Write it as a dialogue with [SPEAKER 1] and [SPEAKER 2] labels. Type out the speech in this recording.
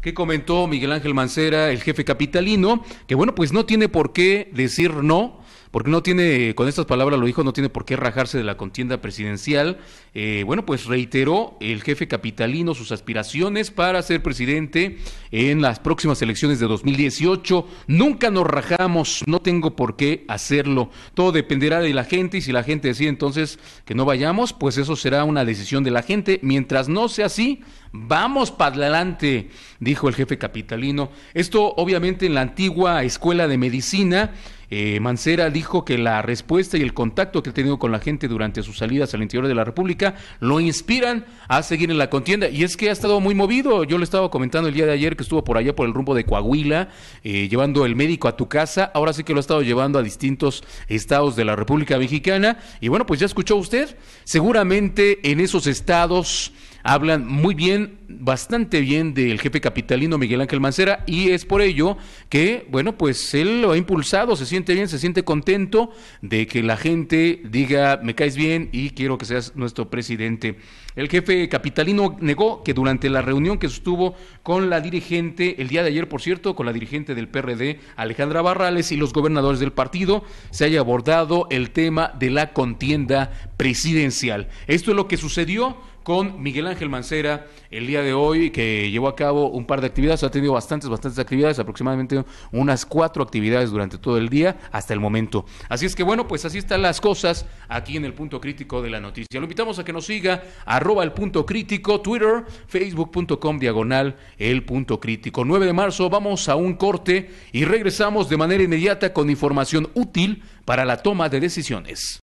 [SPEAKER 1] que comentó Miguel Ángel Mancera, el jefe capitalino, que bueno, pues no tiene por qué decir no porque no tiene, con estas palabras lo dijo, no tiene por qué rajarse de la contienda presidencial. Eh, bueno, pues reiteró el jefe capitalino sus aspiraciones para ser presidente en las próximas elecciones de 2018. Nunca nos rajamos, no tengo por qué hacerlo. Todo dependerá de la gente y si la gente decide entonces que no vayamos, pues eso será una decisión de la gente. Mientras no sea así, vamos para adelante, dijo el jefe capitalino. Esto obviamente en la antigua escuela de medicina eh, Mancera dijo que la respuesta y el contacto que ha tenido con la gente durante sus salidas al interior de la República lo inspiran a seguir en la contienda. Y es que ha estado muy movido. Yo le estaba comentando el día de ayer que estuvo por allá por el rumbo de Coahuila, eh, llevando el médico a tu casa. Ahora sí que lo ha estado llevando a distintos estados de la República Mexicana. Y bueno, pues ya escuchó usted. Seguramente en esos estados hablan muy bien, bastante bien del jefe capitalino Miguel Ángel Mancera y es por ello que, bueno, pues él lo ha impulsado, se siente bien, se siente contento de que la gente diga, me caes bien y quiero que seas nuestro presidente. El jefe capitalino negó que durante la reunión que sostuvo con la dirigente, el día de ayer, por cierto, con la dirigente del PRD, Alejandra Barrales, y los gobernadores del partido, se haya abordado el tema de la contienda presidencial. Esto es lo que sucedió con Miguel Ángel Mancera el día de hoy, que llevó a cabo un par de actividades, ha tenido bastantes, bastantes actividades, aproximadamente unas cuatro actividades durante todo el día hasta el momento. Así es que bueno, pues así están las cosas aquí en el punto crítico de la noticia. Lo invitamos a que nos siga, arroba el punto crítico, Twitter, facebook.com diagonal el punto crítico. 9 de marzo vamos a un corte y regresamos de manera inmediata con información útil para la toma de decisiones.